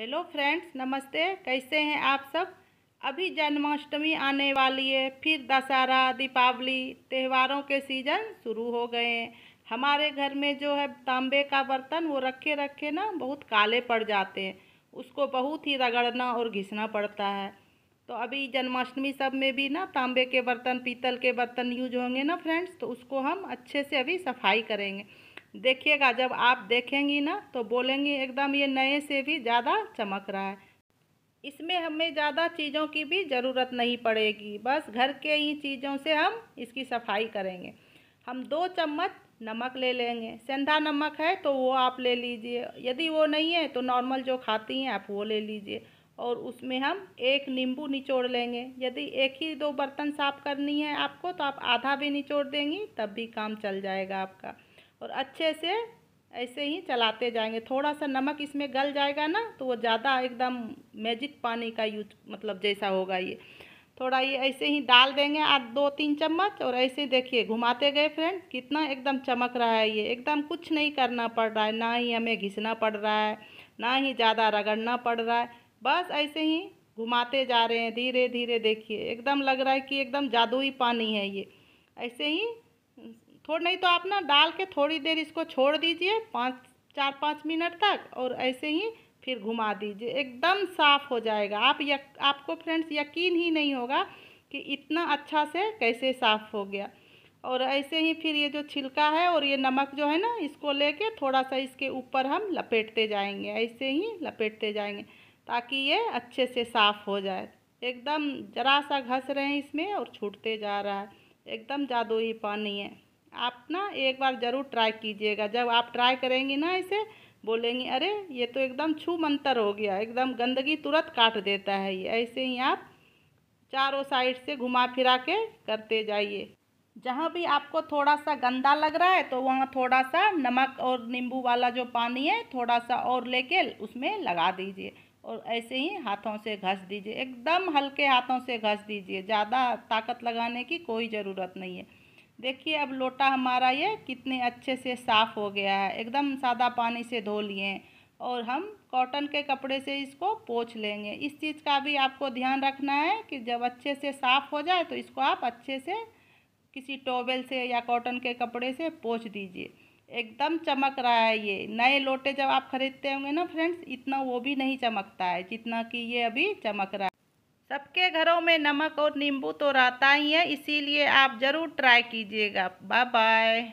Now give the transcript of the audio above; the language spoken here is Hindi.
हेलो फ्रेंड्स नमस्ते कैसे हैं आप सब अभी जन्माष्टमी आने वाली है फिर दशहरा दीपावली त्योहारों के सीज़न शुरू हो गए हैं हमारे घर में जो है तांबे का बर्तन वो रखे रखे ना बहुत काले पड़ जाते हैं उसको बहुत ही रगड़ना और घिसना पड़ता है तो अभी जन्माष्टमी सब में भी ना तांबे के बर्तन पीतल के बर्तन यूज होंगे ना फ्रेंड्स तो उसको हम अच्छे से अभी सफाई करेंगे देखिएगा जब आप देखेंगी ना तो बोलेंगी एकदम ये नए से भी ज़्यादा चमक रहा है इसमें हमें ज़्यादा चीज़ों की भी ज़रूरत नहीं पड़ेगी बस घर के ही चीज़ों से हम इसकी सफाई करेंगे हम दो चम्मच नमक ले लेंगे सेंधा नमक है तो वो आप ले लीजिए यदि वो नहीं है तो नॉर्मल जो खाती हैं आप वो ले लीजिए और उसमें हम एक नींबू निचोड़ लेंगे यदि एक ही दो बर्तन साफ़ करनी है आपको तो आप आधा भी निचोड़ देंगी तब भी काम चल जाएगा आपका और अच्छे से ऐसे ही चलाते जाएंगे थोड़ा सा नमक इसमें गल जाएगा ना तो वो ज़्यादा एकदम मैजिक पानी का यूज मतलब जैसा होगा ये थोड़ा ये ऐसे ही डाल देंगे आज दो तीन चम्मच और ऐसे देखिए घुमाते गए फ्रेंड कितना एकदम चमक रहा है ये एकदम कुछ नहीं करना पड़ रहा है ना ही हमें घिसना पड़ रहा है ना ही ज़्यादा रगड़ना पड़ रहा है बस ऐसे ही घुमाते जा रहे हैं धीरे धीरे देखिए एकदम लग रहा है कि एकदम जादुई पानी है ये ऐसे ही थोड़ा नहीं तो आप ना डाल के थोड़ी देर इसको छोड़ दीजिए पाँच चार पाँच मिनट तक और ऐसे ही फिर घुमा दीजिए एकदम साफ़ हो जाएगा आप यक, आपको फ्रेंड्स यकीन ही नहीं होगा कि इतना अच्छा से कैसे साफ़ हो गया और ऐसे ही फिर ये जो छिलका है और ये नमक जो है ना इसको लेके थोड़ा सा इसके ऊपर हम लपेटते जाएंगे ऐसे ही लपेटते जाएंगे ताकि ये अच्छे से साफ़ हो जाए एकदम ज़रा सा घस रहे हैं इसमें और छूटते जा रहा है एकदम जादुई पानी है आप ना एक बार ज़रूर ट्राई कीजिएगा जब आप ट्राई करेंगी ना इसे बोलेंगी अरे ये तो एकदम छू मंतर हो गया एकदम गंदगी तुरंत काट देता है ये ऐसे ही आप चारों साइड से घुमा फिरा के करते जाइए जहाँ भी आपको थोड़ा सा गंदा लग रहा है तो वहाँ थोड़ा सा नमक और नींबू वाला जो पानी है थोड़ा सा और लेके उसमें लगा दीजिए और ऐसे ही हाथों से घस दीजिए एकदम हल्के हाथों से घस दीजिए ज़्यादा ताकत लगाने की कोई ज़रूरत नहीं है देखिए अब लोटा हमारा ये कितने अच्छे से साफ़ हो गया है एकदम सादा पानी से धो लिए और हम कॉटन के कपड़े से इसको पोछ लेंगे इस चीज़ का भी आपको ध्यान रखना है कि जब अच्छे से साफ़ हो जाए तो इसको आप अच्छे से किसी टोवेल से या कॉटन के कपड़े से पोछ दीजिए एकदम चमक रहा है ये नए लोटे जब आप खरीदते होंगे ना फ्रेंड्स इतना वो भी नहीं चमकता है जितना कि ये अभी चमक रहा है सबके घरों में नमक और नींबू तो रहता ही है इसीलिए आप ज़रूर ट्राई कीजिएगा बाय बाय